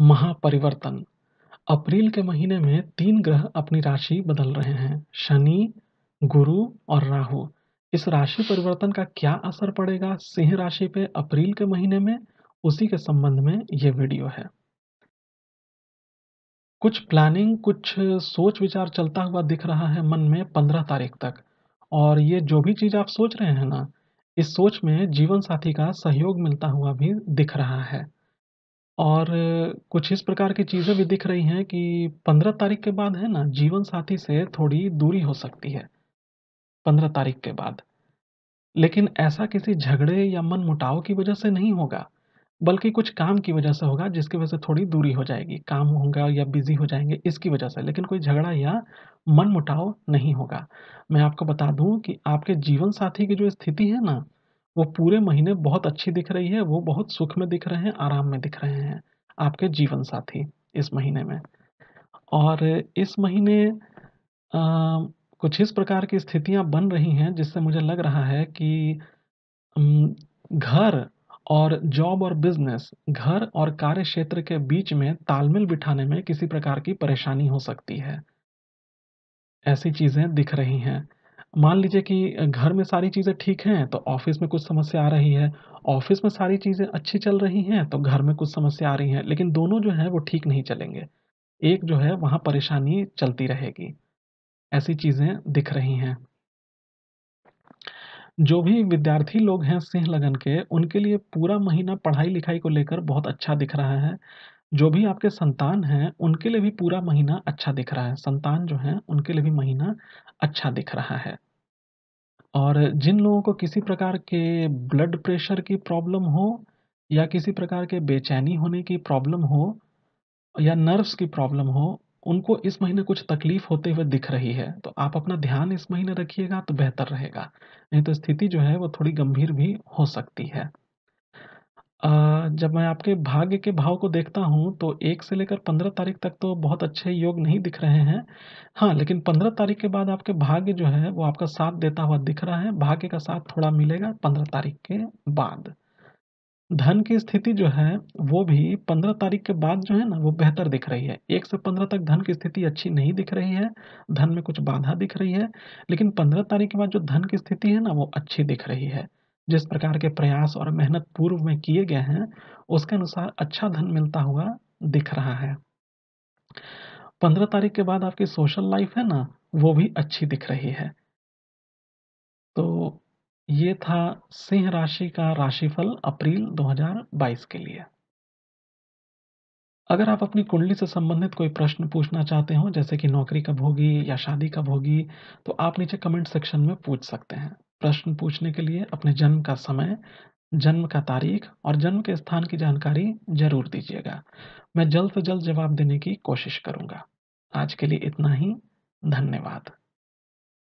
महापरिवर्तन: अप्रैल के महीने में तीन ग्रह अपनी राशि बदल रहे हैं, शनि, गुरु और राहु। इस राशि परिवर्तन का क्या असर पड़ेगा सिंह राशि पे अप्रैल के महीने में? उसी के संबंध में ये वीडियो है। कुछ प्लानिंग, कुछ सोच-विचार चलता हुआ दिख रहा है मन में पंद्रह तारीख तक और ये जो भी चीज़ आप सोच रहे हैं ना, इस सोच में जीवन साथी का सहयोग मिलता हुआ भी दिख रहा है। और कुछ इस प्रकार की चीज़ें भी दिख रही हैं कि पंद्रह तारीख के बाद है ना, जीवन साथी से थोड़ी दूरी हो सकती है, पंद्रह तारीख के बाद। लेकिन ऐसा किसी झगड़े या मन मुटाव की वजह से नहीं होगा, बल्कि कुछ काम की वजह से होगा जिसकी वजह से थोड़ी दूरी हो जाएगी। काम होगा या बिज़ी हो जाएंगे इसकी वजह से, लेकिन कोई झगड़ा या मन मुटाव नहीं होगा। मैं आपको बता दूं कि आपके जीवन साथी की जो स्थिति है ना वो पूरे महीने बहुत अच्छी दिख रही है, वो बहुत सुख में दिख रहे हैं, आराम में दिख रहे हैं, आपके जीवन साथी इस महीने में। और इस महीने आ, कुछ इस प्रकार की स्थितियां बन रही हैं जिससे मुझे लग रहा है कि घर और जॉब और बिज़नेस, घर और कार्य क्षेत्र के बीच में तालमेल बिठाने में किसी प्रकार की परेशानी हो सकती है। ऐसी चीज़ें दिख रही हैं। मान लीजिए कि घर में सारी चीज़ें ठीक हैं, तो ऑफ़िस में कुछ समस्या आ रही है। ऑफ़िस में सारी चीज़ें अच्छी चल रही हैं, तो घर में कुछ समस्या आ रही हैं, लेकिन दोनों जो हैं वो ठीक नहीं चलेंगे। एक जो है वहाँ परेशानी चलती रहेगी। ऐसी चीज़ें दिख रही हैं। जो भी विद्यार्थी लोग हैं सिंह लगन के, उनके लिए पूरा महीना पढ़ाई-लिखाई को लेकर बहुत अच्छा दिख रहा है। जो भी आपके संतान हैं, उनके लिए भी पूरा महीना अच्छा दिख रहा है। संतान जो है उनके लिए भी महीना अच्छा दिख रहा है। और जिन लोगों को किसी प्रकार के ब्लड प्रेशर की प्रॉब्लम हो या किसी प्रकार के बेचैनी होने की प्रॉब्लम हो या नर्व्स की प्रॉब्लम हो, उनको इस महीने कुछ तकलीफ होते हुए दिख रही है। तो आप अपना ध्यान इस महीने रखिएगा तो बेहतर रहेगा। नहीं तो स्थिति जो है वो थोड़ी गंभीर भी हो सकती है। जब मैं आपके भाग्य के भाव को देखता हूँ, तो एक से लेकर पंद्रह तारीख तक तो बहुत अच्छे योग नहीं दिख रहे हैं। हाँ, लेकिन पंद्रह तारीख के बाद आपके भाग्य जो है, वो आपका साथ देता हुआ दिख रहा है। भाग्य का साथ थोड़ा मिलेगा पंद्रह तारीख के बाद। धन की स्थिति जो है, वो भी पंद्रह तारीख के बाद जो है ना, वो बेहतर दिख रही है। एक से पंद्रह तक धन की स्थिति अच्छी नहीं दिख रही है, धन में कुछ बाधा दिख रही है। लेकिन पंद्रह तारीख के बाद जो धन की स्थिति है ना, वो अच्छी दिख रही है। जिस प्रकार के प्रयास और मेहनत पूर्व में किए गए हैं उसके अनुसार अच्छा धन मिलता हुआ दिख रहा है पंद्रह तारीख के बाद आपकी सोशल लाइफ है ना वो भी अच्छी दिख रही है तो ये था सिंह राशि का राशिफल अप्रैल 2022 के लिए अगर आप अपनी कुंडली से संबंधित कोई प्रश्न पूछना चाहते हो जैसे कि नौकरी कब होगी या शादी कब होगी तो आप नीचे कमेंट सेक्शन में पूछ सकते हैं प्रश्न पूछने के लिए अपने जन्म का समय जन्म का तारीख और जन्म के स्थान की जानकारी जरूर दीजिएगा मैं जल्द से जल्द जवाब देने की कोशिश करूंगा आज के लिए इतना ही धन्यवाद